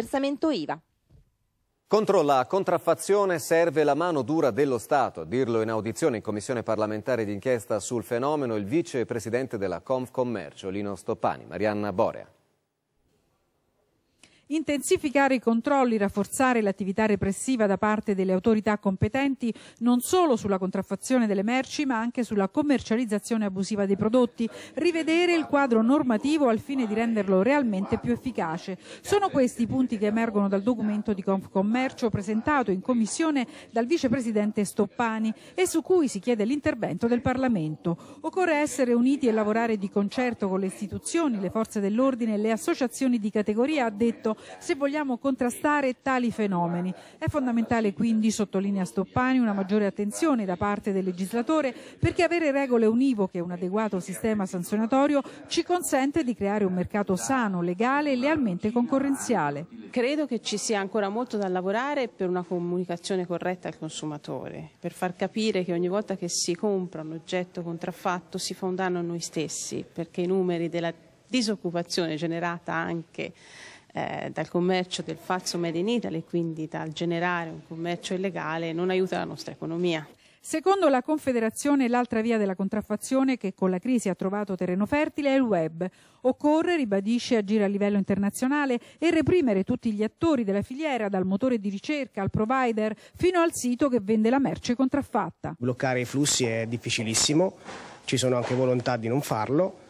versamento IVA. Contro la contraffazione serve la mano dura dello Stato. A dirlo in audizione in commissione parlamentare d'inchiesta sul fenomeno il vicepresidente della Confcommercio, Lino Stoppani, Marianna Borea. Intensificare i controlli, rafforzare l'attività repressiva da parte delle autorità competenti non solo sulla contraffazione delle merci ma anche sulla commercializzazione abusiva dei prodotti, rivedere il quadro normativo al fine di renderlo realmente più efficace. Sono questi i punti che emergono dal documento di Confcommercio presentato in Commissione dal Vicepresidente Stoppani e su cui si chiede l'intervento del Parlamento. Occorre essere uniti e lavorare di concerto con le istituzioni, le forze dell'ordine e le associazioni di categoria, ha detto se vogliamo contrastare tali fenomeni. È fondamentale quindi, sottolinea Stoppani, una maggiore attenzione da parte del legislatore perché avere regole univoche e un adeguato sistema sanzionatorio ci consente di creare un mercato sano, legale e lealmente concorrenziale. Credo che ci sia ancora molto da lavorare per una comunicazione corretta al consumatore, per far capire che ogni volta che si compra un oggetto contraffatto si fa un danno a noi stessi, perché i numeri della disoccupazione generata anche eh, dal commercio del falso made in Italy, quindi dal generare un commercio illegale, non aiuta la nostra economia. Secondo la Confederazione, l'altra via della contraffazione che con la crisi ha trovato terreno fertile è il web. Occorre, ribadisce, agire a livello internazionale e reprimere tutti gli attori della filiera, dal motore di ricerca al provider, fino al sito che vende la merce contraffatta. Bloccare i flussi è difficilissimo, ci sono anche volontà di non farlo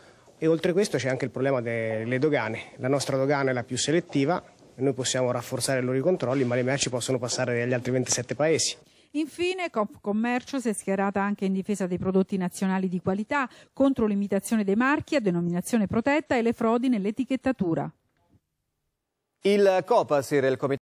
e oltre questo c'è anche il problema delle dogane. La nostra dogana è la più selettiva, noi possiamo rafforzare i loro controlli, ma le merci possono passare dagli altri 27 paesi. Infine, Commercio si è schierata anche in difesa dei prodotti nazionali di qualità, contro l'imitazione dei marchi a denominazione protetta e le frodi nell'etichettatura. Il COPASIR, il Comitato